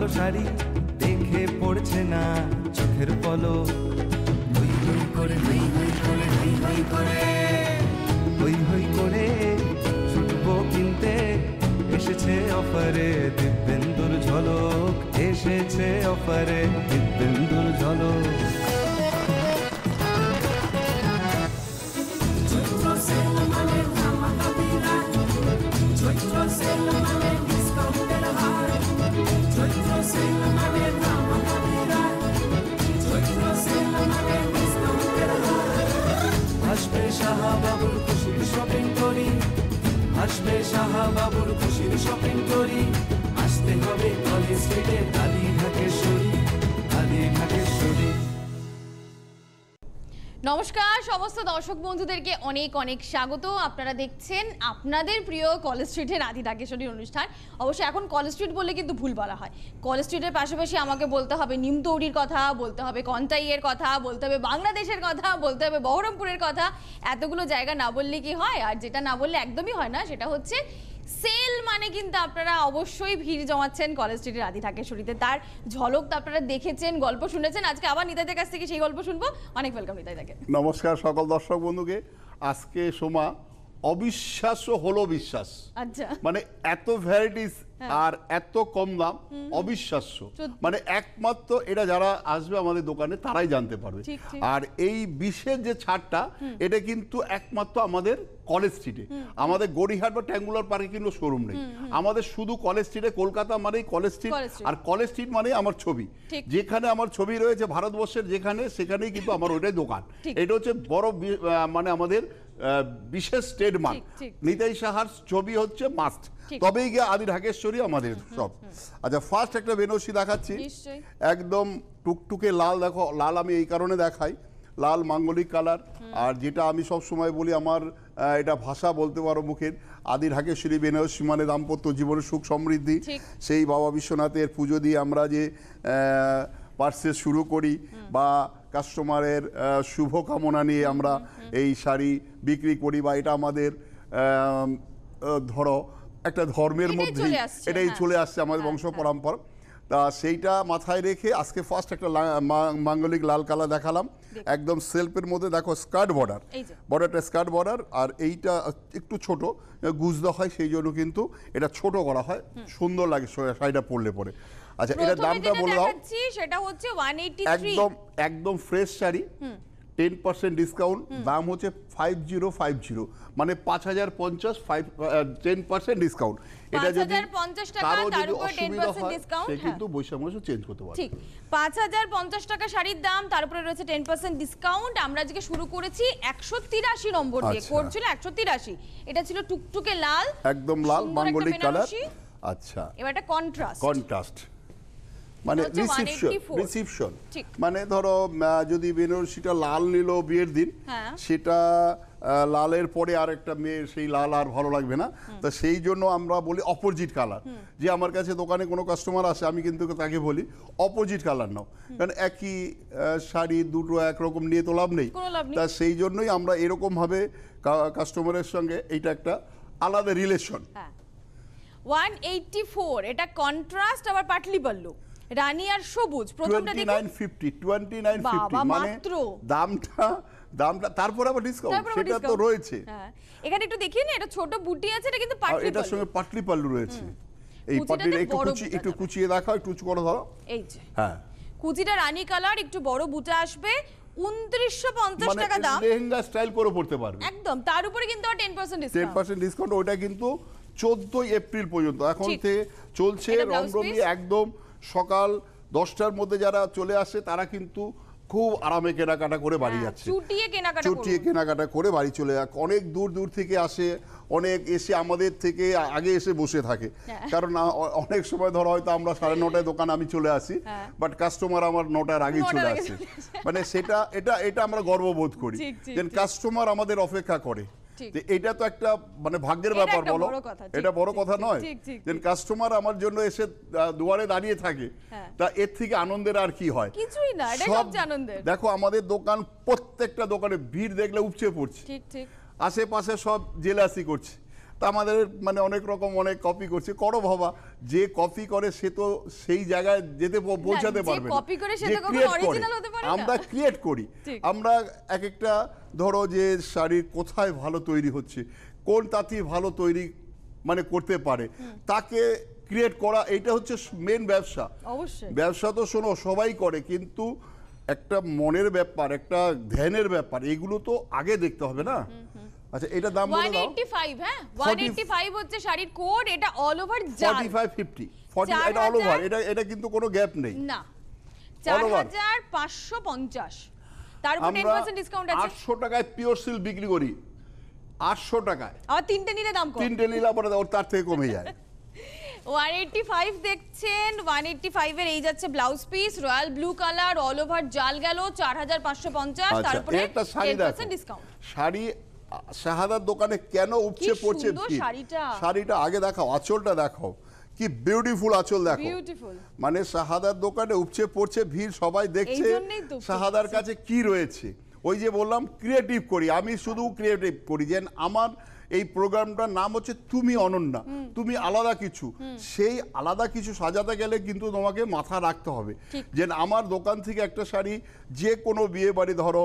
কালো শাড়ি দেখে পড়ছে না চোখের পলো হই হই করে হই হই করে হই হই করে হই হই করে ছুটবো কিনতে এসেছে অফারে দিব্যেন্দুর ঝলক এসেছে অফারে দিব্যেন্দুর ঝলক বাবুর খুশির শপিং করি আসতে হবে কলেজ কালী কালী নমস্কার সমস্ত দর্শক বন্ধুদেরকে অনেক অনেক স্বাগত আপনারা দেখছেন আপনাদের প্রিয় কলেজ স্ট্রিটের আদি ডাকেশ্বরীর অনুষ্ঠান অবশ্য এখন কলেজ স্ট্রিট বলে কিন্তু ভুল বলা হয় কলেজ স্ট্রিটের পাশাপাশি আমাকে বলতে হবে নিমতৌড়ির কথা বলতে হবে কন্টাইয়ের কথা বলতে হবে বাংলাদেশের কথা বলতে হবে বহরমপুরের কথা এতগুলো জায়গা না বললে কি হয় আর যেটা না বললে একদমই হয় না সেটা হচ্ছে সেল মানে কিন্তু আপনারা অবশ্যই ভিড় জমাচ্ছেন কলেজ স্ট্রিটের আদি ঠাকেশ্বরীতে তার ঝলক তো আপনারা দেখেছেন গল্প শুনেছেন আজকে আবার নিতাইদের কাছ থেকে সেই গল্প শুনবো অনেক ওয়েলকাম নিতাইদাকে নমস্কার সকল দর্শক বন্ধুকে আজকে সোমা অবিশ্বাস হলো বিশ্বাস আচ্ছা মানে এত ভ্যারাইটিস হ্যাঁ। আর এত কম দাম অবিশ্বাস্য মানে একমাত্র এটা যারা আসবে আমাদের দোকানে তারাই জানতে পারবে আর এই বিশেষ যে ছাড়টা এটা কিন্তু একমাত্র আমাদের কলেজ স্ট্রিটে আমাদের গড়িহাট বা ট্যাঙ্গুলার পার্কে কিন্তু শোরুম নেই আমাদের শুধু কলেজ স্ট্রিটে কলকাতা মানেই কলেজ স্ট্রিট আর কলেজ স্ট্রিট মানেই আমার ছবি যেখানে আমার ছবি রয়েছে ভারতবর্ষের যেখানে সেখানেই কিন্তু আমার ওইটাই দোকান এটা হচ্ছে বড় মানে আমাদের বিশেষ ট্রেডমার্ক নিতাই সাহার ছবি হচ্ছে মাস্ট তবেই গিয়ে আদি ঢাকেশ্বরই আমাদের সব আচ্ছা ফার্স্ট একটা বেনসি দেখাচ্ছি একদম টুকটুকে লাল দেখো লাল আমি এই কারণে দেখাই লাল মাঙ্গলিক কালার আর যেটা আমি সব সময় বলি আমার এটা ভাষা বলতে পারো মুখের আদি ঢাকেশ্বরী বেনসি মানে দাম্পত্য জীবনের সুখ সমৃদ্ধি সেই বাবা বিশ্বনাথের পুজো দিয়ে আমরা যে পার্সেস শুরু করি বা কাস্টমারের শুভকামনা নিয়ে আমরা এই শাড়ি বিক্রি করি বা এটা আমাদের ধরো একটা ধর্মের মধ্যে এটাই হ্যাঁ। চলে আসছে আমাদের বংশ আচ্ছা। পরম্পরা তা সেইটা মাথায় রেখে আজকে ফার্স্ট একটা মাঙ্গলিক লাল কালা দেখালাম একদম সেলফের মধ্যে দেখো স্কার্ট বর্ডার বর্ডারটা স্কার্ট বর্ডার আর এইটা একটু ছোট গুজদা হয় সেই জন্য কিন্তু এটা ছোট করা হয় সুন্দর লাগে শাড়িটা পরলে পরে আচ্ছা দামটা সেটা হচ্ছে 183 একদম একদম fresh sari ten percent discount দাম হচ্ছে ফাইভ জিরো ফাইভ জিরো মানে পাঁচ হাজার পঞ্চাশ টেন পার্সেন্ট ডিসকাউন্ট এটা যদি পাঁচ হাজার পঞ্চাশ টাকা হ্যাঁ। শাড়ির দাম তারপরে রয়েছে টেন পার্সেন্ট ডিসকাউন্ট আমরা আজকে শুরু করেছি একশো তিরাশি নম্বর দিয়ে আচ্ছা। কোড ছিল একশো এটা ছিল টুকটুকে লাল একদম লাল বাঙ্গলিক কালার আচ্ছা এবার একটা কন্ট্রাস্ট কন্ট্রাস্ট মানে রিসিপশন আচ্ছা, রিসিপশন মানে ধরো যদি বেনারসিটা লাল নিল বিয়ের দিন হ্যাঁ। সেটা লালের পরে আর একটা মেয়ে সেই লাল আর ভালো লাগবে না তা সেই জন্য আমরা বলি অপোজিট কালার যে আমার কাছে দোকানে কোনো কাস্টমার আসে আমি কিন্তু তাকে বলি অপোজিট কালার নাও কারণ একই শাড়ি দুটো একরকম নিয়ে তো লাভ নেই তা সেই জন্যই আমরা এরকমভাবে কাস্টমারের সঙ্গে এইটা একটা আলাদা রিলেশন ওয়ান ফোর এটা কন্ট্রাস্ট আবার বললো রানী আর সবুজ মানে দামটা দামটা তারপর আবার ডিসকাউন্ট সেটা তো রয়েছে হ্যাঁ, এখানে একটু দেখিয়ে এটা ছোট বুটি আছে এটা কিন্তু পাটলি এটার সঙ্গে পাটলি পাল্লু রয়েছে এই পাটলির একটু কুচি একটু কুচিয়ে একটু উঁচু করে ধরো এই যে হ্যাঁ কুচিটা রানী কালার একটু বড় বুটা আসবে মানে টাকা দাম পড়তে পারবে একদম তার উপরে কিন্তু ডিসকাউন্ট ওটা কিন্তু এপ্রিল পর্যন্ত এখন চলছে একদম সকাল দশটার মধ্যে যারা চলে আসে তারা কিন্তু খুব আরামে কেনাকাটা করে বাড়ি হ্যাঁ, যাচ্ছে চুটিয়ে কেনাকাটা করে বাড়ি চলে যাক অনেক দূর দূর থেকে আসে অনেক এসে আমাদের থেকে আগে এসে বসে থাকে হ্যাঁ। কারণ অনেক সময় ধরো হয়তো আমরা সাড়ে নটায় দোকান আমি চলে আসি বাট হ্যাঁ। কাস্টমার আমার নটার আগেই চলে আসে মানে সেটা এটা এটা আমরা গর্ববোধ করি কাস্টমার আমাদের অপেক্ষা করে এটা তো একটা মানে ভাগ্যের ব্যাপার বলো এটা বড় কথা নয় যে কাস্টমার আমার জন্য এসে দুয়ারে দাঁড়িয়ে থাকে হ্যাঁ। তা এর থেকে আনন্দের আর কি হয় কিছুই না এটা আনন্দের দেখো আমাদের দোকান প্রত্যেকটা দোকানে ভিড় দেখলে উপচে পড়ছে ঠিক ঠিক আশেপাশে সব জেলাসি করছে তা আমাদের মানে অনেক রকম অনেক কপি করছে করো ভাবা যে কপি করে সে তো সেই জায়গায় যেতে পৌঁছাতে পারবে আমরা ক্রিয়েট করি আমরা এক একটা ধরো যে শাড়ির কোথায় ভালো তৈরি হচ্ছে কোন তাঁতি ভালো তৈরি মানে করতে পারে তাকে ক্রিয়েট করা এটা হচ্ছে মেন ব্যবসা ব্যবসা তো শোনো সবাই করে কিন্তু একটা মনের ব্যাপার একটা ধ্যানের ব্যাপার এগুলো তো আগে দেখতে হবে না আচ্ছা এটা দাম বলে 185 হ্যাঁ 185 হচ্ছে শাড়ির কোড এটা অল ওভার জাল 45 50 40 এটা অল ওভার এটা এটা কিন্তু কোনো গ্যাপ নেই না 4550 তার উপর 10% ডিসকাউন্ট আছে 800 টাকায় পিওর সিল্ক বিক্রি করি 800 টাকায় আর তিনটে নিলে দাম কম তিনটে নিলে পরে ওর তার থেকে কমে যায় 185 দেখছেন 185 এর এই যাচ্ছে blouse piece royal blue colour all over জাল গেল 4550 আচ্ছা, তার উপরে 10% ডিসকাউন্ট শাড়ি শাহাদার দোকানে কেন উপচে পড়ছে শাড়িটা আগে দেখাও আঁচলটা দেখাও কি বিউটিফুল আঁচল দেখো মানে শাহাদার দোকানে উপচে পড়ছে ভিড় সবাই দেখছে শাহাদার কাছে কি রয়েছে ওই যে বললাম ক্রিয়েটিভ করি আমি শুধু ক্রিয়েটিভ করি যেন আমার এই প্রোগ্রামটার নাম হচ্ছে তুমি অনন্যা তুমি আলাদা কিছু সেই আলাদা কিছু সাজাতে গেলে কিন্তু তোমাকে মাথা রাখতে হবে যে আমার দোকান থেকে একটা শাড়ি যে কোনো বিয়ে বাড়ি ধরো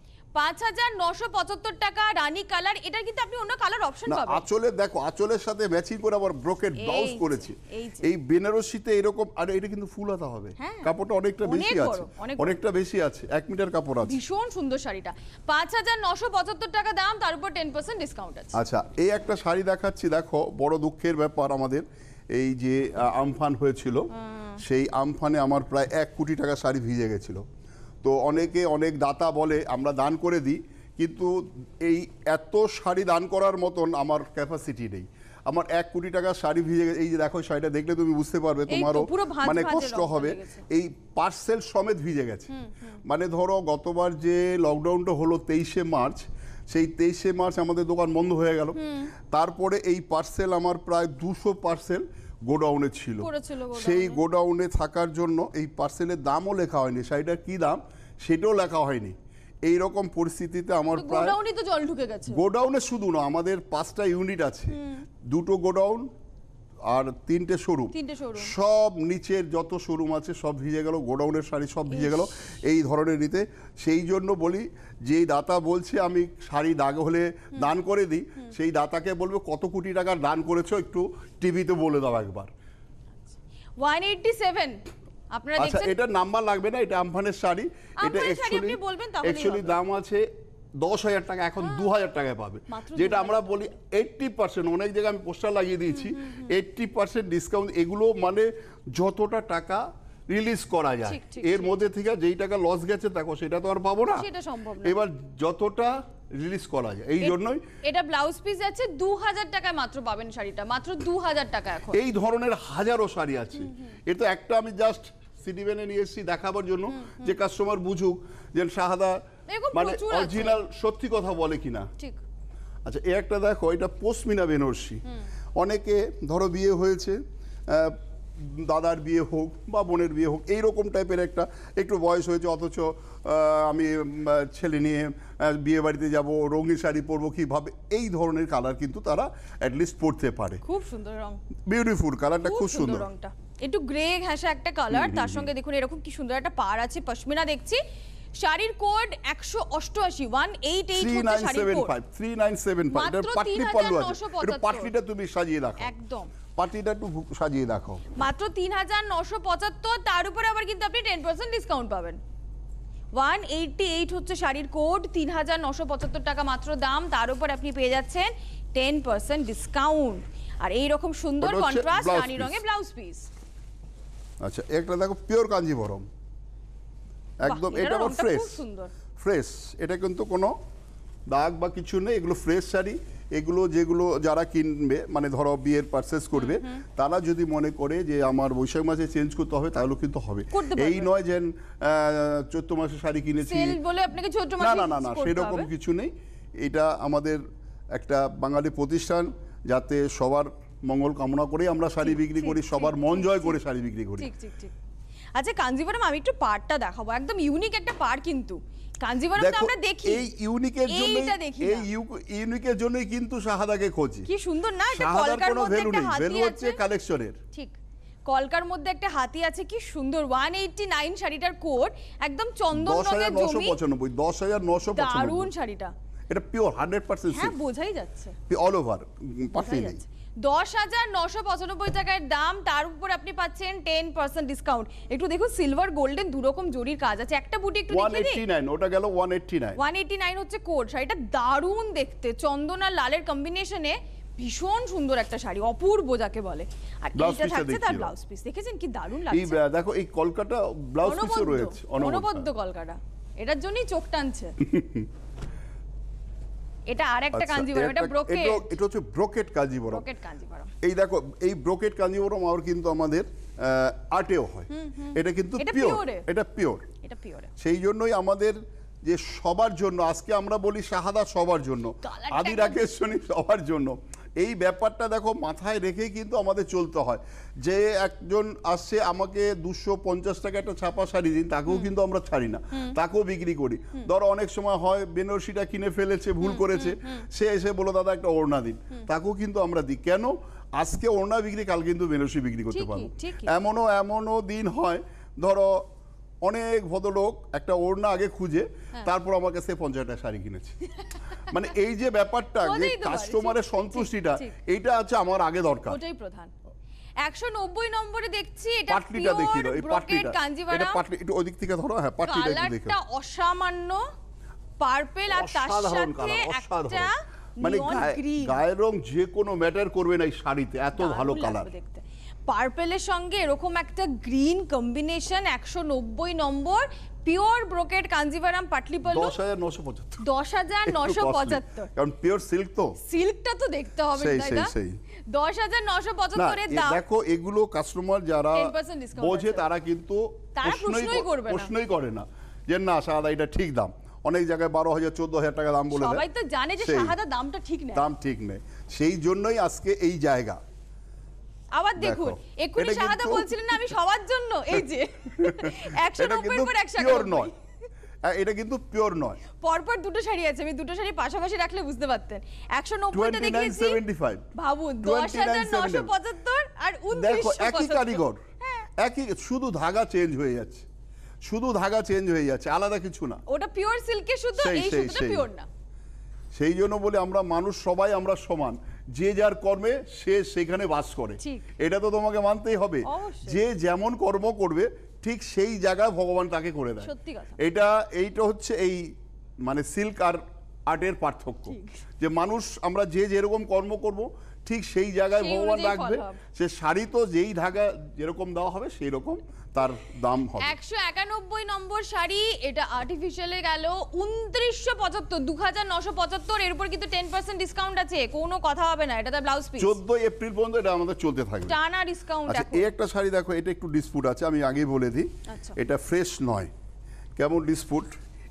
পাঁচ হাজার নশো পঁচাত্তর টাকা রানী কালার এটা কিন্তু আপনি অন্য কালার অপশন পাবেন আঁচলে দেখো আঁচলের সাথে ম্যাচিং করে আবার ব্রোকেট ব্লাউজ করেছি এই বেনারসিতে এরকম আর এটা কিন্তু ফুল হাতা হবে হ্যাঁ, কাপড়টা অনেকটা বেশি আছে অনেকটা বেশি আছে এক মিটার কাপড় আছে ভীষণ সুন্দর শাড়িটা পাঁচ হাজার নশো পঁচাত্তর টাকা দাম তার উপর টেন পার্সেন্ট ডিসকাউন্ট আছে আচ্ছা এই একটা শাড়ি দেখাচ্ছি দেখো বড় দুঃখের ব্যাপার আমাদের এই যে আমফান হয়েছিল সেই আমফানে আমার প্রায় এক কোটি টাকা শাড়ি ভিজে গেছিলো তো অনেকে অনেক দাতা বলে আমরা দান করে দিই কিন্তু এই এত শাড়ি দান করার মতন আমার ক্যাপাসিটি নেই আমার এক কোটি টাকার শাড়ি ভিজে এই যে দেখো শাড়িটা দেখলে তুমি বুঝতে পারবে তোমারও মানে কষ্ট হবে এই পার্সেল সমেত ভিজে গেছে মানে ধরো গতবার যে লকডাউনটা হলো তেইশে মার্চ সেই তেইশে মার্চ আমাদের দোকান বন্ধ হয়ে গেল তারপরে এই পার্সেল আমার প্রায় দুশো পার্সেল গোডাউনে ছিল সেই গোডাউনে থাকার জন্য এই পার্সেলের দামও লেখা হয়নি শাড়িটার কি দাম সেটাও লেখা হয়নি এই রকম পরিস্থিতিতে আমার প্রায় গোডাউনে জল ঢুকে গেছে গোডাউনে শুধু না আমাদের পাঁচটা ইউনিট আছে দুটো গোডাউন আর তিনটে শোরুম সব নিচের যত শোরুম আছে সব ভিজে গেল গোডাউনের শাড়ি সব ভিজে গেল এই ধরনের নিতে সেই জন্য বলি যেই দাতা বলছে আমি শাড়ি দাগ হলে দান করে দিই সেই দাতাকে বলবো কত কোটি টাকার দান করেছো একটু টিভিতে বলে দাও একবার ওয়ান এইটটি সেভেন আচ্ছা, আচ্ছা এটা নাম্বার লাগবে না এটা আমফানের শাড়ি এটা অ্যাকচুয়ালি অ্যাকচুয়ালি দাম আছে দশ হাজার টাকা এখন হ্যাঁ। দু হাজার টাকায় পাবে যেটা আমরা বলি এইট্টি পার্সেন্ট অনেক জায়গায় আমি পোস্টার লাগিয়ে দিয়েছি এইটটি পার্সেন্ট ডিসকাউন্ট এগুলো মানে যতটা টাকা রিলিজ করা যায় এর মধ্যে থেকে যেই টাকা লস গেছে তাকে সেটা তো আর পাবো না সেটা সম্ভব না এবার যতটা রিলিজ করা যায় এই জন্যই এটা ব্লাউজ পিস আছে 2000 টাকায় মাত্র পাবেন শাড়িটা মাত্র 2000 টাকা এখন এই ধরনের হাজারো শাড়ি আছে এটা একটা আমি জাস্ট সিডি ভ্যানে নিয়ে এসেছি দেখাবার জন্য যে কাস্টমার বুঝুক যে শাহাদা মানে অরিজিনাল সত্যি কথা বলে কিনা ঠিক আচ্ছা এ একটা দেখো এটা পশমিনা বেনারসি অনেকে ধরো বিয়ে হয়েছে দাদার বিয়ে হোক বা বোনের বিয়ে হোক এইরকম টাইপের একটা একটু বয়স হয়েছে অথচ আমি ছেলে নিয়ে বিয়ে বাড়িতে যাব রঙিন শাড়ি পরবো কীভাবে এই ধরনের কালার কিন্তু তারা অ্যাটলিস্ট পড়তে পারে খুব সুন্দর রং বিউটিফুল কালারটা খুব সুন্দর রংটা একটু গ্রে ঘাসা একটা কালার তার সঙ্গে দেখুন এরকম কি সুন্দর একটা পার আছে পশমিনা দেখছি শাড়ির code 188 seven five three nine seven five patli pallu আছে পাটলিটা তুমি সাজিয়ে রাখো একদম পার্টিটা একটু সাজিয়ে দেখো মাত্র তিন হাজার নশো পঁচাত্তর তার উপরে আবার কিন্তু আপনি টেন পার্সেন্ট ডিসকাউন্ট পাবেন ওয়ান এইটটি এইট হচ্ছে শাড়ির কোড তিন হাজার নশো পঁচাত্তর টাকা মাত্র দাম তার উপর আপনি পেয়ে যাচ্ছেন টেন পার্সেন্ট ডিসকাউন্ট আর এই রকম সুন্দর কন্ট্রাস্ট রানী রঙে ব্লাউজ পিস আচ্ছা একটা দেখো পিওর কাঞ্জিভরম একদম এটা আবার ফ্রেশ সুন্দর ফ্রেশ এটা কিন্তু কোনো দাগ বা কিছু নেই এগুলো ফ্রেশ শাড়ি এগুলো যেগুলো যারা কিনবে মানে ধরো বিয়ের পারচেস করবে তারা যদি মনে করে যে আমার বৈশাখ মাসে চেঞ্জ করতে হবে তাহলে কিন্তু হবে এই নয় যে চৈত্র মাসে শাড়ি কিনেছি না না না না সেরকম কিছু নেই এটা আমাদের একটা বাঙালি প্রতিষ্ঠান যাতে সবার মঙ্গল কামনা করে আমরা শাড়ি বিক্রি করি সবার মন জয় করে শাড়ি বিক্রি করি আচ্ছা কাঞ্জিবরম আমি একটু পার্টটা দেখাবো একদম ইউনিক একটা পার কিন্তু কলকার মধ্যে একটা হাতি আছে কালেকশনের ঠিক কলকার মধ্যে একটা হাতি আছে কি সুন্দর 189 শাড়িটার কোট একদম চন্দননগরের জমি 10995 10995 দারুণ শাড়িটা এটা পিওর 100% হ্যাঁ বোঝাই যাচ্ছে অল ওভার পার্টি দশ হাজার নশো পঁচানব্বই টাকার দাম তার উপর আপনি পাচ্ছেন টেন পার্সেন্ট ডিসকাউন্ট একটু দেখুন সিলভার গোল্ডেন দু রকম জরির কাজ আছে একটা বুটি একটু ওটা গেল one eighty nine one eighty nine হচ্ছে কোট শাড়িটা দারুণ দেখতে চন্দন আর লালের কম্বিনেশনে ভীষণ সুন্দর একটা শাড়ি অপূর্ব যাকে বলে আর এটা থাকছে তার ব্লাউজ পিস দেখেছেন কি দারুণ লাগছে এই দেখো এই কলকাটা ব্লাউজ পিসও রয়েছে অনবদ্য কলকাতা এটার জন্যই চোখ টানছে এটা আরেকটা আচ্ছা, কাঞ্জিবরম এটা ব্রোকেট এটা হচ্ছে ব্রোকেট কাঞ্জিবরম ব্রোকেট কাঞ্জিবরম এই দেখো এই ব্রোকেট কাঞ্জিবরম আর কিন্তু আমাদের আটেও হয় এটা কিন্তু পিওর এটা পিওর এটা পিওর সেই জন্যই আমাদের যে সবার জন্য আজকে আমরা বলি শাহাদা সবার জন্য আদি রাকেশ সবার জন্য এই ব্যাপারটা দেখো মাথায় রেখেই কিন্তু আমাদের চলতে হয় যে একজন আসছে আমাকে দুশো পঞ্চাশ টাকা একটা ছাপা শাড়ি দিন তাকেও কিন্তু আমরা ছাড়ি না তাকেও বিক্রি করি ধরো অনেক সময় হয় বেনারসিটা কিনে ফেলেছে ভুল করেছে সে এসে বলো দাদা একটা ওড়না দিন তাকেও কিন্তু আমরা দিই কেন আজকে ওড়না বিক্রি কাল কিন্তু বেনারসি বিক্রি করতে পারবো এমনও এমনও দিন হয় ধরো অনেক ভদ্রলোক একটা ওড়না আগে খুঁজে হ্যাঁ। তারপর আমার কাছে পঞ্চাশ টাকা শাড়ি কিনেছে মানে এই যে ব্যাপারটা যে কাস্টমারের সন্তুষ্টিটা এইটা আছে আমার আগে দরকার ওটাই প্রধান নম্বরে দেখছি পাটলিটা দেখি পাটলিটা পাটলি থেকে ধরো হ্যাঁ পাটলিটা অসামান্য মানে গায়ের রং যে কোনো ম্যাটার করবে না এই শাড়িতে এত ভালো কালার পার্পেলের সঙ্গে এরকম একটা গ্রিন কম্বিনেশন একশো নব্বই number pure brocade Kanjeevaram patli pallu নশো 10975 কারণ পিওর সিল্ক তো সিল্কটা তো দেখতে হবে তাই না 10975 এর দাম দেখো এগুলো কাস্টমার যারা বোঝে তারা কিন্তু প্রশ্নই করবে প্রশ্নই করে না যে না সাদা এটা ঠিক দাম অনেক জায়গায় বারো হাজার চোদ্দ হাজার টাকা দাম বলে সবাই তো জানে যে সাহাদা দামটা ঠিক নেই দাম ঠিক নেই সেই জন্যই আজকে এই জায়গা আবার দেখুন একুশে শাহাদা বলছিলেন আমি সবার জন্য এই যে 190 করে একশো নয় হ্যাঁ, এটা কিন্তু পিওর নয় পরপর দুটো শাড়ি আছে আমি দুটো শাড়ি পাশাপাশি রাখলে বুঝতে পারতেন 190 টা দেখিয়েছি ভাবুন 10975 আর দেখো একই কারিগর হ্যাঁ। একই শুধু ধাগা চেঞ্জ হয়ে যাচ্ছে শুধু ধাগা চেঞ্জ হয়ে যাচ্ছে আলাদা কিছু না ওটা পিওর সিল্কের শুধু এই সুতোটা পিওর না সেই জন্য বলে আমরা মানুষ সবাই আমরা সমান যে যার কর্মে সে সেখানে বাস করে এটা তো তোমাকে মানতেই হবে যে যেমন কর্ম করবে ঠিক সেই জায়গায় ভগবান তাকে করে দেয় এটা এইটা হচ্ছে এই মানে সিল্ক আর আর্টের পার্থক্য যে মানুষ আমরা যে যেরকম কর্ম করব ঠিক সেই জায়গায় ভগবান রাখবে সে শাড়ি তো যেই ঢাকা যেরকম দেওয়া হবে সেই রকম তার দাম হবে একশো একানব্বই নম্বর শাড়ি এটা আর্টিফিশিয়ালে গেল উনত্রিশশো পঁচাত্তর দু হাজার নশো পঁচাত্তর এর উপর কিন্তু টেন পার্সেন্ট ডিসকাউন্ট আছে কোনো কথা হবে না এটাতে ব্লাউজ পিস চোদ্দ এপ্রিল পর্যন্ত এটা আমাদের চলতে থাকবে টানা ডিসকাউন্ট আচ্ছা, এই একটা শাড়ি দেখো এটা একটু ডিসপুট আছে আমি আগেই বলে দিই আচ্ছা। এটা ফ্রেশ নয় কেমন ডিসপুট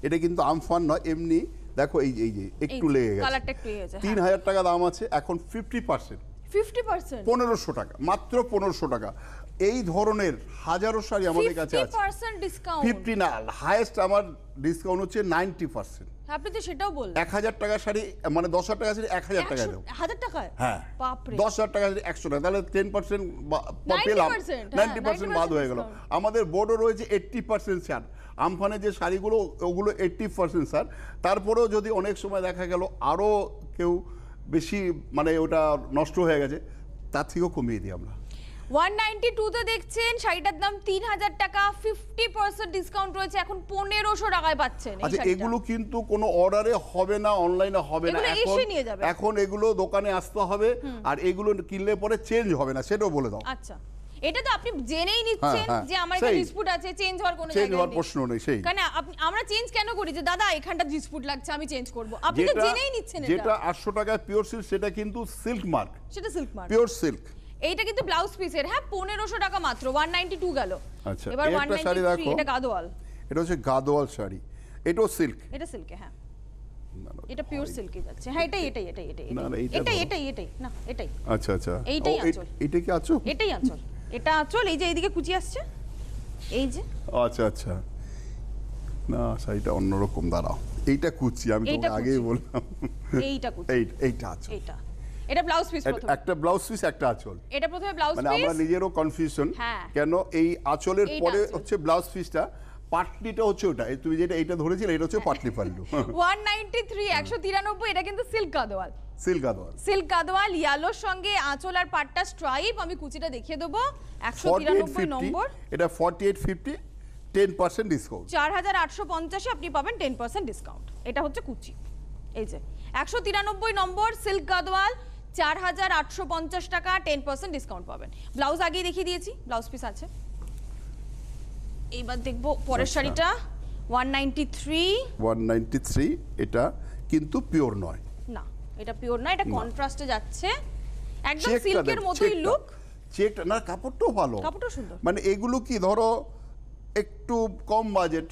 এটা কিন্তু আমফান নয় এমনি দেখো এই এই যে একটু লেগে গেছে হ্যাঁ। তিন হাজার টাকা দাম আছে এখন ফিফটি পার্সেন্ট ফিফটি পার্সেন্ট পনেরোশো টাকা মাত্র পনেরোশো টাকা এই ধরনের হাজারো শাড়ি আমাদের কাছে আছে 50% না হাইয়েস্ট আমার ডিসকাউন্ট হচ্ছে 90% আপনি তো সেটাও বললেন 1000 টাকা শাড়ি মানে 10000 টাকা শাড়ি 1000 টাকা দাও 1000 টাকা হ্যাঁ বাপ রে 10000 টাকা শাড়ি 100 টাকা তাহলে 10% পেলাম 90% হ্যাঁ, বাদ হয়ে গেল আমাদের বোর্ডও রয়েছে 80% ছাড় আমফানে যে শাড়িগুলো ওগুলো 80% স্যার তারপরেও যদি অনেক সময় দেখা গেল আরও কেউ বেশি মানে ওটা নষ্ট হয়ে গেছে তার থেকেও কমিয়ে দিই আমরা ওয়ান নাইনটি টুতে দেখছেন শাড়িটার দাম তিন হাজার টাকা ফিফটি পার্সেন্ট ডিসকাউন্ট রয়েছে পনেরোশো টাকায় পাচ্ছেন আচ্ছা, এগুলো কিন্তু কোনো অর্ডারে হবে না হবে না এখন এগুলো দোকানে আসতে হবে আর এগুলো কিনলে পরে চেঞ্জ হবে না সেটাও বলে আচ্ছা, এটা তো আপনি জেনেই হ্যাঁ, নিচ্ছেন হ্যাঁ। যে আমার একটা ডিসপিউট আছে চেঞ্জ হওয়ার কোনো চেঞ্জ হওয়ার প্রশ্ন নেই সেই কারণ আমরা চেঞ্জ কেন করি যে দাদা এখানটা ডিসপিউট লাগছে আমি চেঞ্জ করব আপনি জেনেই নিচ্ছেন এটা যেটা 800 টাকায় পিওর সিল্ক সেটা কিন্তু সিল্ক মার্ক সেটা সিল্ক মার্ক পিওর সিল্ক এইটা কিন্তু ব্লাউজ পিসের হ্যাঁ পনেরোশো টাকা মাত্র ওয়ান টু গেল আচ্ছা এবার 193 এটা গাদোয়াল এটা হচ্ছে গাদোয়াল শাড়ি এটাও সিল্ক এটা সিল্কে হ্যাঁ এটা পিওর সিল্কে যাচ্ছে হ্যাঁ এটাই এটাই এটাই এটাই এটাই এটাই এটাই না এটাই আচ্ছা আচ্ছা এইটাই আঁচল এটা কি আচল এটাই আচল এটা আচল এই যে এইদিকে কুচি আসছে এই যে আচ্ছা আচ্ছা না শাড়িটা অন্যরকম দাঁড়াও এইটা কুচি আমি তোমাকে আগেই বললাম এইটা কুচি এইটা আছে এইটা এটা ব্লাউজ পিস প্রথম একটা ব্লাউজ পিস একটা আঁচল এটা প্রথমে ব্লাউজ পিস মানে আমরা নিজেরও কনফিউশন হ্যাঁ। কেন এই আঁচলের পরে হচ্ছে ব্লাউজ পিসটা পাটলিটা হচ্ছে ওটা তুমি যেটা এটা ধরেছিলে এটা হচ্ছে পাটলি পাল্লু 193 193 এটা কিন্তু silk Gadwal silk Gadwal silk Gadwal ইয়ালোর সঙ্গে আঁচল আর পাটটা স্ট্রাইপ আমি কুচিটা দেখিয়ে দেব 193 নম্বর এটা 4850 10% ডিসকাউন্ট 4850 এ আপনি পাবেন 10% ডিসকাউন্ট এটা হচ্ছে কুচি এই যে 193 নম্বর সিল্ক গাদোয়াল চার হাজার আটশো পঞ্চাশ টাকা টেন পার্সেন্ট ডিসকাউন্ট পাবেন ব্লাউজ আগেই দেখিয়ে দিয়েছি ব্লাউজ পিস আছে এইবার দেখব পরের আচ্ছা। শাড়িটা one ninety three one ninety three এটা কিন্তু পিওর নয় না এটা পিওর না এটা কন্ট্রাস্টে যাচ্ছে একদম সিল্কের মতোই লুক চেক না কাপড়টাও ভালো কাপড়টা সুন্দর মানে এগুলো কি ধরো একটু কম বাজেট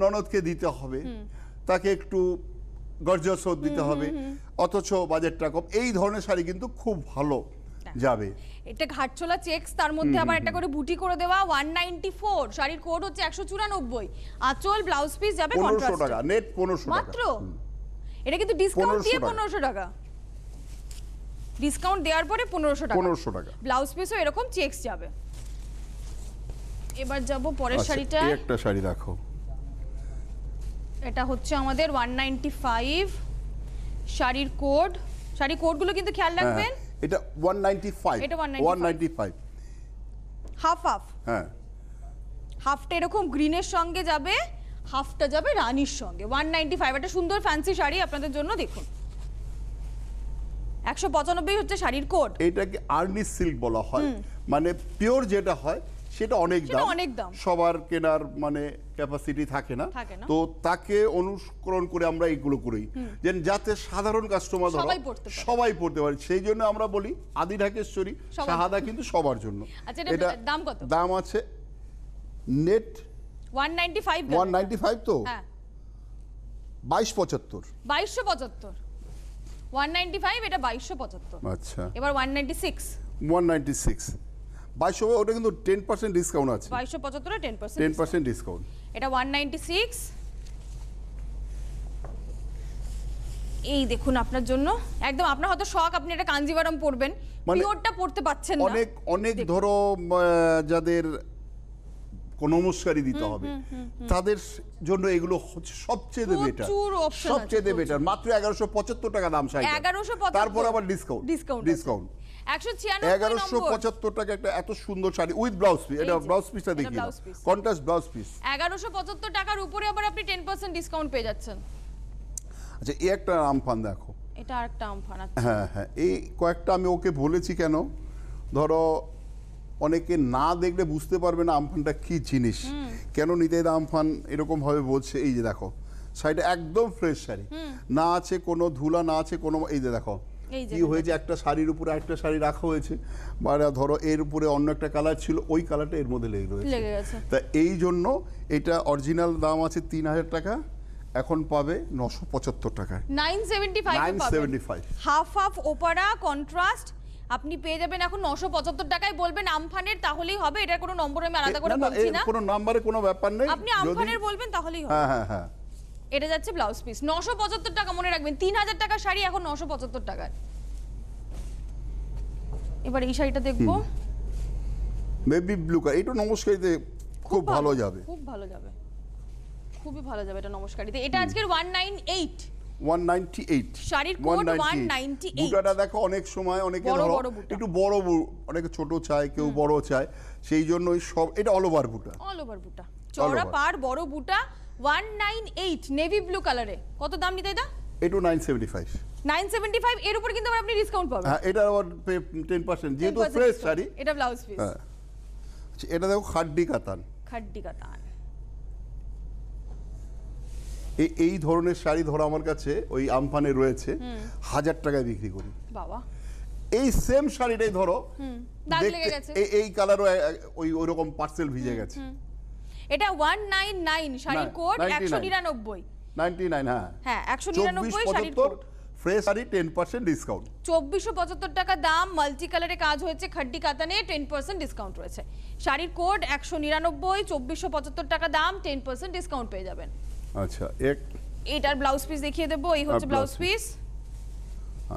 ননদকে দিতে হবে তাকে একটু গর্জিয়া স্রোত দিতে হবে অথচ বাজেটটা কম এই ধরনের শাড়ি কিন্তু খুব ভালো যাবে এটা ঘাটছোলা চেক্স তার মধ্যে আবার একটা করে বুটি করে দেওয়া 194 শাড়ির কোড হচ্ছে 194 আচল ব্লাউজ পিস যাবে 1500 টাকা নেট 1500 টাকা মাত্র এটা কিন্তু ডিসকাউন্ট দিয়ে 1500 টাকা ডিসকাউন্ট দেওয়ার পরে 1500 টাকা 1500 টাকা ব্লাউজ পিসও এরকম চেক্স যাবে এবার যাব পরের আচ্ছা, শাড়িটা একটা শাড়ি দেখো এটা হচ্ছে আমাদের 195 শাড়ির কোড শাড়ি কোডগুলো কিন্তু খেয়াল হ্যাঁ, রাখবেন হ্যাঁ। এটা 195 এটা 195 হাফ হাফ হ্যাঁ হাফটা এরকম গ্রিনের সঙ্গে যাবে হাফটা যাবে রানীর সঙ্গে 195 এটা সুন্দর ফ্যান্সি শাড়ি আপনাদের জন্য দেখুন 195 হচ্ছে শাড়ির কোড এটাকে আর্নি সিল্ক বলা হয় মানে পিওর যেটা হয় সেটা অনেক দাম অনেক দাম সবার কেনার মানে ক্যাপাসিটি থাকে না তো তাকে অনুকরণ করে আমরা এগুলো করি যেন যাতে সাধারণ কাস্টমার ধরো সবাই পড়তে পারে সেই জন্য আমরা বলি আদি ঢাকেশ্বরী শাহাদা কিন্তু সবার জন্য আচ্ছা, এটা দাম কত দাম আছে নেট 195 195 তো হ্যাঁ 2275 2275 195 এটা 2275 আচ্ছা এবার 196 196 বাইশো ওটা কিন্তু টেন পার্সেন্ট ডিসকাউন্ট আছে বাইশো পঁচাত্তরে ten percent ten percent discount এটা ওয়ান নাইনটি সিক্স এই দেখুন আপনার জন্য একদম আপনার হয়তো শখ আপনি এটা কাঞ্জিভারম পরবেন মানে পিওরটা পড়তে পাচ্ছেন না অনেক অনেক ধরো যাদের কোনো নমস্কারই দিতে হবে তাদের জন্য এগুলো হচ্ছে সবচেয়ে বেটার সবচেয়ে বেটার মাত্র এগারোশো পঁচাত্তর টাকা দাম সাইজ এগারোশো তারপর আবার ডিসকাউন্ট ডিসকাউন্ট ডিসকাউন্ট এগারোশো পঁচাত্তর টাকা একটা এত সুন্দর শাড়ি উইথ ব্লাউজ পিস এটা ব্লাউজ পিসটা দেখি ব্লাউজ পিস এগারোশো পঁচাত্তর টাকার উপরে আবার আপনি টেন পার্সেন্ট ডিসকাউন্ট পেয়ে যাচ্ছেন আচ্ছা একটা আমফান দেখো আচ্ছা। হ্যাঁ, হ্যাঁ এই কয়েকটা আমি ওকে বলেছি কেন ধরো অনেকে না দেখলে বুঝতে পারবে না আমফানটা কি জিনিস কেন নিতাই আমফান এরকম ভাবে বলছে এই যে দেখো শাড়িটা একদম ফ্রেশ শাড়ি না আছে কোনো ধুলা না আছে কোনো এই যে দেখো কি হয়েছে একটা শাড়ির উপরে একটা শাড়ি রাখা হয়েছে বা মানে ধরো এর উপরে অন্য একটা কালার ছিল ওই কালারটা এর মধ্যে লেগে রয়েছে তা এই জন্য এটা অরিজিনাল দাম আছে তিন হাজার টাকা এখন পাবে নশো পঁচাত্তর টাকায় nine seventy five half half ওপারা কন্ট্রাস্ট আপনি পেয়ে যাবেন এখন নশো পঁচাত্তর টাকায় বলবেন আমফানের তাহলেই হবে এটা কোনো নম্বরে আমি আলাদা করে বলছি না কোনো নম্বরে কোনো ব্যাপার নেই আপনি আমফানের বলবেন তাহলেই হবে হ্যাঁ হ্যাঁ হ্যাঁ এটা যাচ্ছে ব্লাউজ পিস নশো পঁচাত্তর টাকা মনে রাখবেন তিন হাজার টাকা শাড়ি এখন নশো পঁচাত্তর টাকায় এবার এই শাড়িটা দেখবো বেবি ব্লু কালার এটা নমস্কারিতে খুব ভালো যাবে খুব ভালো যাবে খুবই ভালো যাবে এটা নমস্কারিতে এটা আজকের 198 198 শাড়ির কোড 198 একটু বড় অনেকে ছোট চায় কেউ বড় চায় সেই জন্য সব এটা অল ওভার বুটা অল ওভার বুটা চওড়া পার বড় বুটা 198 নেভি ব্লু কালারে কত দাম নিতে এটা এটু 975 975 এর উপর কিন্তু আপনি ডিসকাউন্ট পাবেন হ্যাঁ এটা আবার 10% যেহেতু ফ্রেশ শাড়ি এটা ব্লাউজ পিস হ্যাঁ আচ্ছা, এটা দেখো খাড্ডি কাতান খাড্ডি কাতান এই এই ধরনের শাড়ি ধরো আমার কাছে ওই আমফানে রয়েছে 1000 টাকায় বিক্রি করি বাবা এই সেম শাড়িটাই ধরো দাগ লেগে গেছে এই এই কালারও ওই ওরকম পার্সেল ভিজে গেছে এটা 199 শাড়ি কোড 199 99 হ্যাঁ হ্যাঁ 199 sari code fresh sari 10% discount 2475 টাকা দাম মাল্টি কালারে কাজ হয়েছে খড্ডি কাতানে 10% ডিসকাউন্ট রয়েছে শাড়ির কোড 199 2475 টাকা দাম 10% ডিসকাউন্ট পেয়ে যাবেন আচ্ছা এক এটার ব্লাউজ পিস দেখিয়ে দেবো এই হচ্ছে ব্লাউজ আচ্ছা। পিস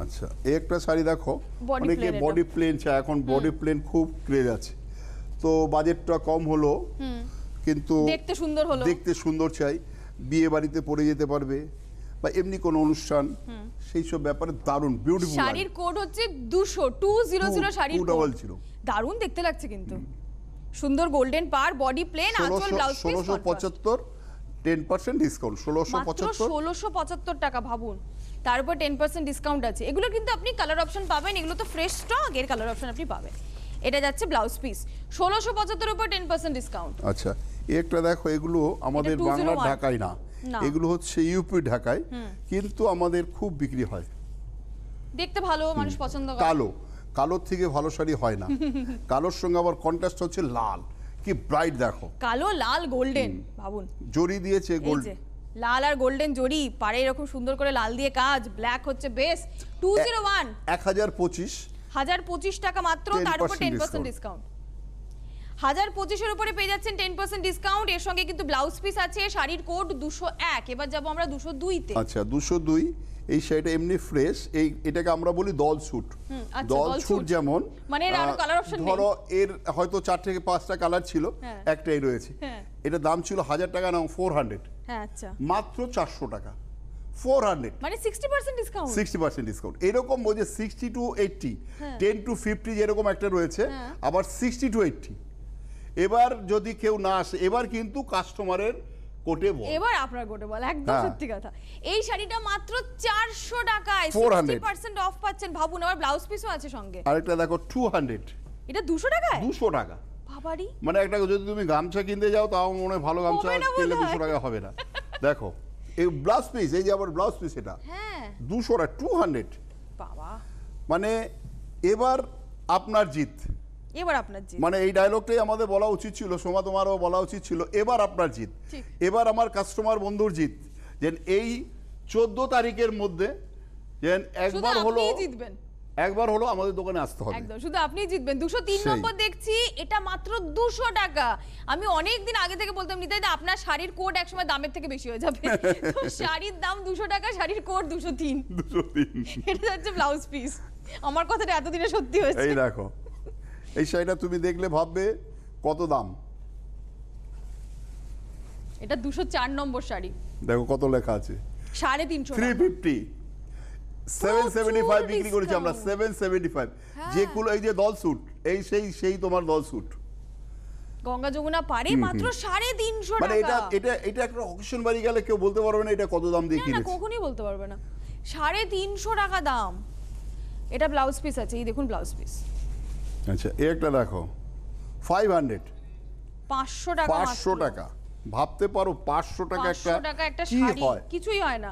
আচ্ছা একটা শাড়ি দেখো অনেকে বডি প্লেন চায় এখন বডি প্লেন খুব ক্রেজ আছে তো বাজেটটা কম হলো কিন্তু দেখতে সুন্দর হলো দেখতে সুন্দর চাই বিয়ে বাড়িতে পরে যেতে পারবে বা এমনি কোন অনুষ্ঠান সেই সব ব্যাপারে দারুণ বিউটিফুল শাড়ির কোড হচ্ছে 200 200 শাড়ির কোড দারুণ দেখতে লাগছে কিন্তু সুন্দর গোল্ডেন পার বডি প্লেন আঁচল ব্লাউজ পিস 1675 10% ডিসকাউন্ট 1675 1675 টাকা ভাবুন তারপর 10% ডিসকাউন্ট আছে এগুলো কিন্তু আপনি কালার অপশন পাবেন এগুলো তো ফ্রেশ স্টক এর কালার অপশন আপনি পাবেন এটা যাচ্ছে ব্লাউজ পিস 1675 এর উপর 10% ডিসকাউন্ট আচ্ছা একটা দেখো এগুলো আমাদের বাংলার ঢাকায় না এগুলো হচ্ছে ইউপি ঢাকায় কিন্তু আমাদের খুব বিক্রি হয় দেখতে ভালো মানুষ পছন্দ করে কালো কালোর থেকে ভালো শাড়ি হয় না কালোর সঙ্গে আবার কন্ট্রাস্ট হচ্ছে লাল কি ব্রাইট দেখো কালো লাল গোল্ডেন ভাবুন জরি দিয়েছে গোল্ড লাল আর গোল্ডেন জরি পারে এরকম সুন্দর করে লাল দিয়ে কাজ ব্ল্যাক হচ্ছে বেস্ট 201 1025 1025 টাকা মাত্র তার উপর 10% ডিসকাউন্ট হাজার পঁচিশের উপরে পেয়ে যাচ্ছেন টেন পার্সেন্ট ডিসকাউন্ট এর সঙ্গে কিন্তু ব্লাউজ পিস আছে শাড়ির কোড দুশো এক এবার যাবো আমরা দুশো দুইতে আচ্ছা দুশো দুই এই শাড়িটা এমনি ফ্রেশ এই এটাকে আমরা বলি দল সুট দল সুট যেমন মানে কালার ধরো এর হয়তো চার থেকে পাঁচটা কালার ছিল হ্যাঁ। একটাই রয়েছে হ্যাঁ। এটা দাম ছিল হাজার টাকা না ফোর হান্ড্রেড মাত্র চারশো টাকা ফোর হান্ড্রেড মানে sixty percent discount sixty percent discount এরকম ওই sixty to eighty ten to fifty যেরকম একটা রয়েছে হ্যাঁ। আবার সিক্সটি টু এইটটি এবার যদি কেউ না আসে এবার কিন্তু কাস্টমারের কোটে এবার আপনার কোটে একদম হ্যাঁ। সত্যি কথা এই শাড়িটা মাত্র টাকায় অফ পাচ্ছেন ভাবুন ব্লাউজ পিসও আছে সঙ্গে দেখো এটা টাকা মানে যদি তুমি গামছা কিনতে যাও তাও মনে ভালো গামছা টাকা হবে না দেখো এই ব্লাউজ পিস এই যে ব্লাউজ পিস এটা হ্যাঁ। মানে এবার আপনার জিত এবার আপনার জিত মানে এই ডায়লগটাই আমাদের বলা উচিত ছিল সোমা তোমারও বলা উচিত ছিল এবার আপনার জিত এবার আমার কাস্টমার বন্ধুর জিত যে এই চোদ্দ তারিখের মধ্যে যেন একবার হলো জিতবেন একবার হলো আমাদের দোকানে আসতে হবে একদম শুধু আপনি জিতবেন 203 নম্বর দেখছি এটা মাত্র 200 টাকা আমি অনেক দিন আগে থেকে বলতাম নিতাই দা আপনার শাড়ির কোট একসময় দামের থেকে বেশি হয়ে যাবে তো শাড়ির দাম 200 টাকা শাড়ির কোট 203 203 এটা হচ্ছে ব্লাউজ পিস আমার কথাটা এতদিনে সত্যি হয়েছে এই দেখো এই শাড়িটা তুমি দেখলে ভাববে কত দাম এটা দুশো চার নম্বর শাড়ি দেখো কত লেখা আছে সাড়ে তিনশো three fifty seven seventy five বিক্রি করেছি আমরা সেভেন সেভেন্টি ফাইভ যেগুলো এই যে দল স্যুট এই সেই সেই তোমার দল স্যুট গঙ্গা যমুনা পারে মাত্র সাড়ে মানে এটা এটা এটা একটা বাড়ি গেলে কেউ বলতে পারবে না এটা কত দাম কখনই বলতে পারবে না সাড়ে তিনশো টাকা দাম এটা ব্লাউজ পিস আছে এই দেখুন ব্লাউজ পিস আচ্ছা এটা একটা দেখো ফাইভ হান্ড্রেড পাঁচশো টাকা পাঁচশো টাকা ভাবতে পারো পাঁচশো টাকা একটা কি হয় কিছুই হয় না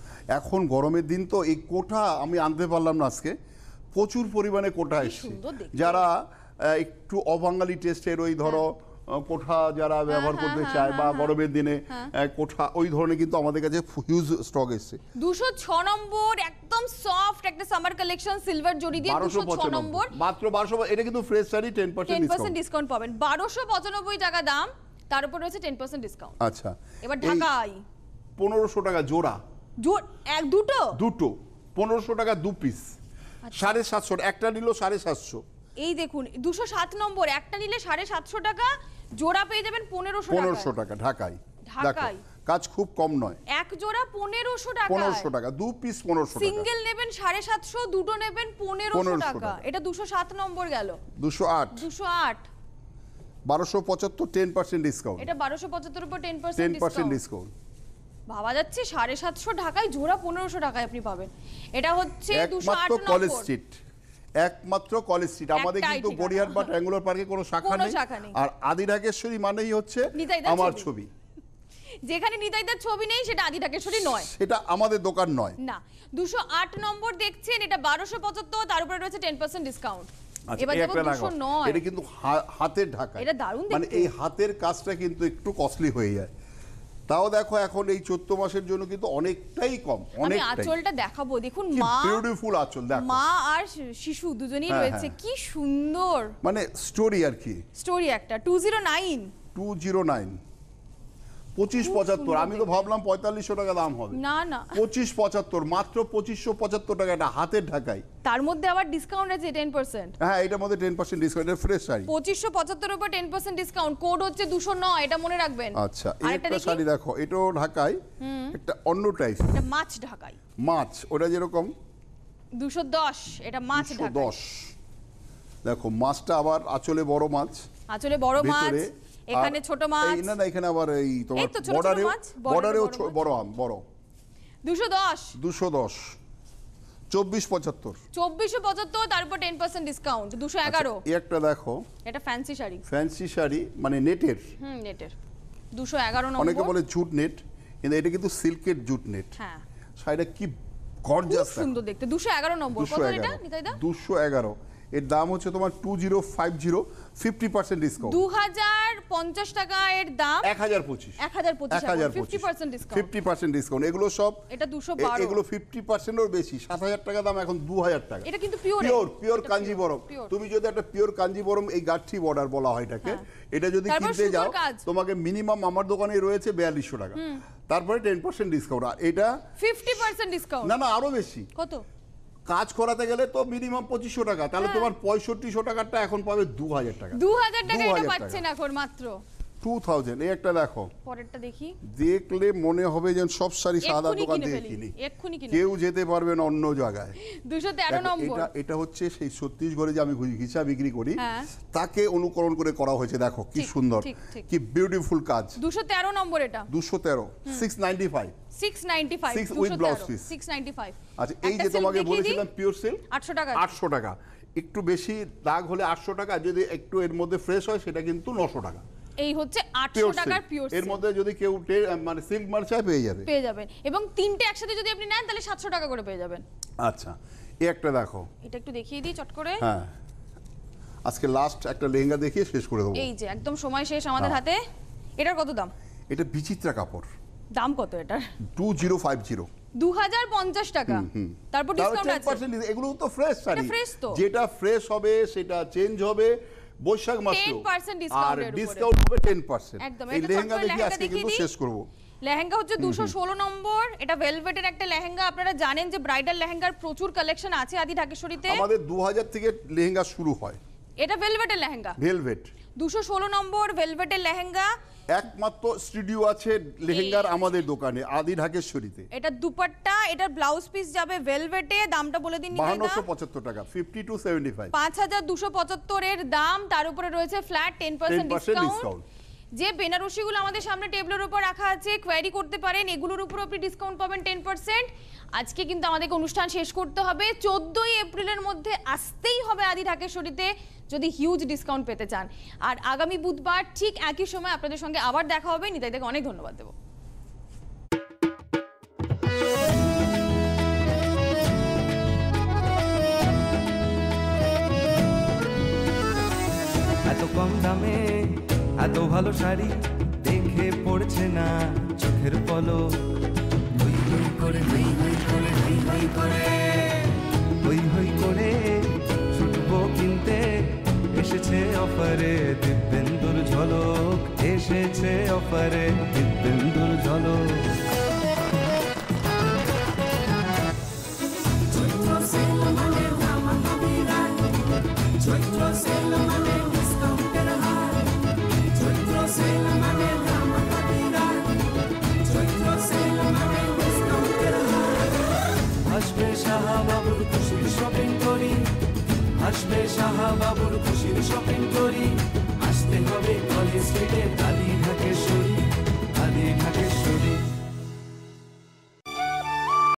এখন গরমের দিন তো এই কোঠা আমি আনতে পারলাম না আজকে প্রচুর পরিমাণে কোঠা এসছে যারা একটু অবাঙালি টেস্টের ওই ধরো হ্যাঁ। কোঠা যারা হ্যাঁ, ব্যবহার হ্যাঁ, করতে চায় বা গরমের দিনে কোঠা ওই ধরনের কিন্তু আমাদের কাছে হিউজ স্টক এসেছে 206 নম্বর একদম সফট একটা সামার কালেকশন সিলভার জড়ি দিয়ে 206 নম্বর মাত্র 1200 এটা কিন্তু ফ্রেশ শাড়ি 10% ডিসকাউন্ট 10% ডিসকাউন্ট পাবেন 1295 টাকা দাম তার উপর রয়েছে 10% ডিসকাউন্ট আচ্ছা এবার ঢাকাই 1500 টাকা জোড়া এক দুটো দুটো পনেরোশো টাকা দু পিস আচ্ছা। সাড়ে সাতশো একটা নিল সাড়ে সাতশো এই দেখুন দুশো সাত নম্বর একটা নিলে সাড়ে সাতশো টাকা জোড়া পেয়ে যাবেন পনেরোশো পনেরোশো টাকা ঢাকায় ঢাকায় কাজ খুব কম নয় এক জোড়া পনেরোশো টাকা পনেরোশো টাকা দু পিস পনেরোশো সিঙ্গেল নেবেন সাড়ে সাতশো দুটো নেবেন পনেরোশো টাকা এটা দুশো সাত নম্বর গেল দুশো আট দুশো আট বারোশো পঁচাত্তর টেন পার্সেন্ট ডিসকাউন্ট এটা বারোশো পঁচাত্তর উপর টেন পার্সেন্ট ডিসকাউন্ট ভাবা যাচ্ছে সাড়ে সাতশো ঢাকায় জোড়া পনেরোশো টাকায় আপনি পাবেন এটা হচ্ছে একমাত্র কলেজ স্ট্রিট একমাত্র কলেজ স্ট্রিট আমাদের কিন্তু গড়িয়ার বা ট্যাঙ্গুলার পার্কে কোনো শাখা নেই আর আদিরাগেশ্বরী মানেই হচ্ছে আমার ছবি যেখানে নিতাইদার ছবি নেই সেটা আদি ঢাকেশ্বরী নয় সেটা আমাদের দোকান নয় না দুশো আট নম্বর দেখছেন এটা বারোশো পঁচাত্তর তার উপরে রয়েছে টেন পার্সেন্ট ডিসকাউন্ট এটা কিন্তু হাতের ঢাকা মানে এই হাতের কাজটা কিন্তু একটু কস্টলি হয়ে যায় তাও দেখো এখন এই চোদ্দ মাসের জন্য কিন্তু অনেকটাই কম অনেক আঁচলটা দেখাবো দেখুন মা বিউটিফুল আঁচল দেখো মা আর শিশু দুজনেই হ্যাঁ, রয়েছে হ্যাঁ। কি সুন্দর মানে স্টোরি আর কি স্টোরি একটা two zero nine two zero nine পঁচিশ পঁচাত্তর আমি তো ভাবলাম পঁয়তাল্লিশশো টাকা দাম হবে না না পঁচিশ পঁচাত্তর মাত্র পঁচিশশো পঁচাত্তর টাকা এটা হাতের ঢাকায় তার মধ্যে আবার ডিসকাউন্ট আছে টেন পার্সেন্ট হ্যাঁ এটার মধ্যে ten percent discount fresh sari পঁচিশশো পঁচাত্তর উপর টেন পার্সেন্ট ডিসকাউন্ট কোড হচ্ছে দুশো নয় এটা মনে রাখবেন আচ্ছা একটা শাড়ি দেখো এটাও ঢাকায় একটা অন্য টাইপ মাছ ঢাকায় মাছ ওটা যেরকম দুশো দশ এটা মাছ দশ দেখো মাছটা আবার আচলে বড় মাছ আচলে বড় মাছ এখানে ছোট মাছ না না এখানে আবার এই তোমার বর্ডারে বর্ডারেও বড় আম বড় 210 210 চব্বিশ পঁচাত্তর চব্বিশে পঁচাত্তর তারপর টেন পার্সেন্ট ডিসকাউন্ট দুশো এগারো আচ্ছা, দেখো এটা ফ্যান্সি শাড়ি ফ্যান্সি শাড়ি মানে নেটের নেটের দুশো এগারো অনেকে বলে জুট নেট কিন্তু এটা কিন্তু সিল্কের জুট নেট হ্যাঁ শাড়িটা কি দেখতে দুশো এগারো দুশো এগারো এর দাম হচ্ছে তোমার 2050 50% ডিসকাউন্ট 2050 টাকা এর দাম 1025 1025 50% ডিসকাউন্ট 50% ডিসকাউন্ট এগুলো সব এটা 212 এগুলো 50% এর বেশি 7000 টাকা দাম এখন 2000 টাকা এটা কিন্তু পিওর পিওর পিওর কাঞ্জিবরম তুমি যদি একটা পিওর কাঞ্জিবরম এই গাঠি বর্ডার বলা হয় এটাকে হ্যাঁ। এটা যদি কিনতে যাও তোমাকে মিনিমাম আমার দোকানে রয়েছে 4200 টাকা তারপরে 10% ডিসকাউন্ট আর এটা 50% ডিসকাউন্ট না না আরো বেশি কত কাজ করাতে গেলে তো মিনিমাম পঁচিশশো টাকা তাহলে হ্যাঁ। তোমার পঁয়ষট্টিশো টাকাটা এখন পাবে দু হাজার টাকা দু হাজার টাকা পাচ্ছেন এখন মাত্র টু থাউজেন্ড একটা দেখো পরেরটা দেখি দেখলে মনে হবে যেন সব শাড়ি সাদা দোকান থেকে কিনি কেউ যেতে পারবে না অন্য জায়গায় দুশো নম্বর এটা এটা হচ্ছে সেই ছত্তিশগড়ে যে আমি ঘিচা বিক্রি করি হ্যাঁ। তাকে অনুকরণ করে করা হয়েছে দেখো কি সুন্দর কি বিউটিফুল কাজ দুশো তেরো নম্বর এটা দুশো তেরো সিক্স নাইনটি ফাইভ আচ্ছা এই যে তোমাকে বলেছিলাম পিওর সিল্ক আটশো টাকা আটশো টাকা একটু বেশি দাগ হলে আটশো টাকা যদি একটু এর মধ্যে ফ্রেশ হয় সেটা কিন্তু নশো টাকা এই হচ্ছে 800 টাকার পিওর এর মধ্যে যদি কেউ মানে সিল্ক মাল চায় পেয়ে যাবে পেয়ে যাবেন এবং তিনটে একসাথে যদি আপনি নেন তাহলে 700 টাকা করে পেয়ে যাবেন আচ্ছা এই একটা দেখো এটা একটু দেখিয়ে দিই চট করে হ্যাঁ আজকে লাস্ট একটা লেহেঙ্গা দেখিয়ে শেষ করে দেবো এই যে একদম সময় শেষ আমাদের হ্যাঁ। হাতে এটার কত দাম এটা বিচিত্রা কাপড় দাম কত এটার 2050 2050 টাকা তারপর এগুলো তো ফ্রেশ শাড়ি ফ্রেশ যেটা ফ্রেশ হবে সেটা চেঞ্জ হবে বৈশাখ মাসে আর ডিসকাউন্ট হবে টেন পার্সেন্ট এই লেহেঙ্গা দেখি আজকে কিন্তু শেষ করবো লেহেঙ্গা হচ্ছে দুশো ষোলো নম্বর এটা ভেলভেটের একটা লেহেঙ্গা আপনারা জানেন যে ব্রাইডাল লেহেঙ্গার প্রচুর কালেকশন আছে আদি ঢাকেশ্বরীতে আমাদের দু থেকে লেহেঙ্গা শুরু হয় এটা ভেলভেটের লেহেঙ্গা ভেলভেট দুশো ষোলো নম্বর ভেলভেটের লেহেঙ্গা একমাত্র স্টুডিও আছে লেহেঙ্গার আমাদের দোকানে আদি ঢাকেশ্বরীতে এটা দুপাট্টা এটা ব্লাউজ পিস যাবে ভেলভেটে দামটা বলে দিন বাহান্নশো পঁচাত্তর টাকা ফিফটি টু সেভেন্টি ফাইভ পাঁচ হাজার দুশো দাম তার উপরে রয়েছে ফ্ল্যাট টেন পার্সেন্ট ডিসকাউন্ট যে বেনারসিগুলো আমাদের সামনে টেবলের উপর রাখা আছে কোয়ারি করতে পারেন এগুলোর উপর আপনি ডিসকাউন্ট পাবেন টেন পার্সেন্ট আজকে কিন্তু আমাদেরকে অনুষ্ঠান শেষ করতে হবে চোদ্দোই এপ্রিলের মধ্যে আসতেই হবে আদি ঢাকেশ্বরীতে যদি হিউজ ডিসকাউন্ট পেতে চান আর আগামী বুধবার ঠিক একই সময় আপনাদের সঙ্গে আবার দেখা হবে নিতাই দেখে অনেক ধন্যবাদ দেবো এত ভালো শাড়ি দেখে পড়ছে না চোখের পলো হই হই করে হই হই করে হই হই করে হই হই করে ছুটবো কিনতে এসেছে অফারে দিব্যেন্দুর ঝলক এসেছে অফারে দিব্যেন্দুর ঝলক বাবুর খুশির শপিং করি আসবে সাহা বাবুর খুশির শপিং করি আসতে হবে কলেজ স্ট্রিটে কালী শরীর